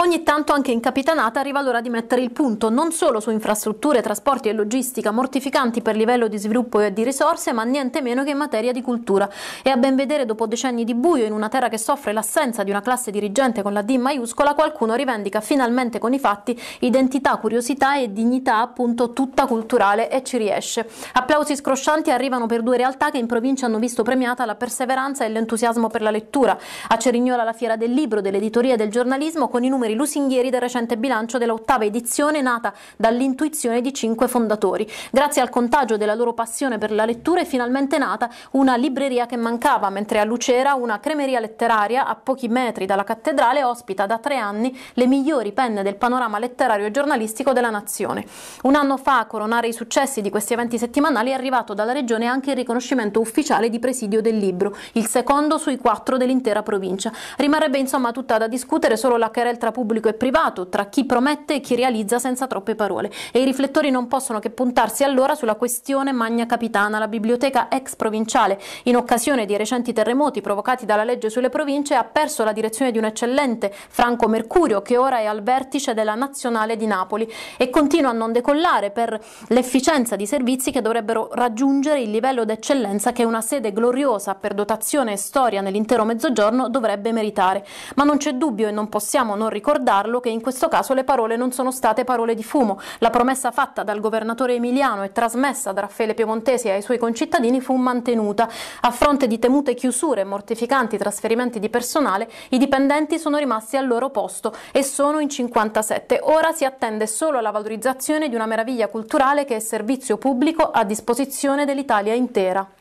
Ogni tanto anche in Capitanata arriva l'ora di mettere il punto non solo su infrastrutture, trasporti e logistica mortificanti per livello di sviluppo e di risorse, ma niente meno che in materia di cultura. E a ben vedere, dopo decenni di buio in una terra che soffre l'assenza di una classe dirigente con la D maiuscola, qualcuno rivendica finalmente con i fatti identità, curiosità e dignità appunto tutta culturale e ci riesce. Applausi scroscianti arrivano per due realtà che in provincia hanno visto premiata la perseveranza e l'entusiasmo per la lettura. A Cerignola la fiera del libro, dell'editoria e del giornalismo con i numeri numeri lusinghieri del recente bilancio dell'ottava edizione nata dall'intuizione di cinque fondatori. Grazie al contagio della loro passione per la lettura è finalmente nata una libreria che mancava, mentre a Lucera una cremeria letteraria a pochi metri dalla cattedrale ospita da tre anni le migliori penne del panorama letterario e giornalistico della nazione. Un anno fa a coronare i successi di questi eventi settimanali è arrivato dalla regione anche il riconoscimento ufficiale di presidio del libro, il secondo sui quattro dell'intera provincia. Rimarrebbe insomma tutta da discutere solo la querel quereltra pubblico e privato, tra chi promette e chi realizza senza troppe parole. E i riflettori non possono che puntarsi allora sulla questione Magna Capitana, la biblioteca ex provinciale. In occasione di recenti terremoti provocati dalla legge sulle province ha perso la direzione di un eccellente Franco Mercurio che ora è al vertice della Nazionale di Napoli e continua a non decollare per l'efficienza di servizi che dovrebbero raggiungere il livello d'eccellenza che una sede gloriosa per dotazione e storia nell'intero mezzogiorno dovrebbe meritare. Ma non c'è dubbio e non possiamo non ricordare ricordarlo che in questo caso le parole non sono state parole di fumo. La promessa fatta dal governatore Emiliano e trasmessa da Raffaele Piemontesi ai suoi concittadini fu mantenuta. A fronte di temute chiusure e mortificanti trasferimenti di personale, i dipendenti sono rimasti al loro posto e sono in 57. Ora si attende solo la valorizzazione di una meraviglia culturale che è servizio pubblico a disposizione dell'Italia intera.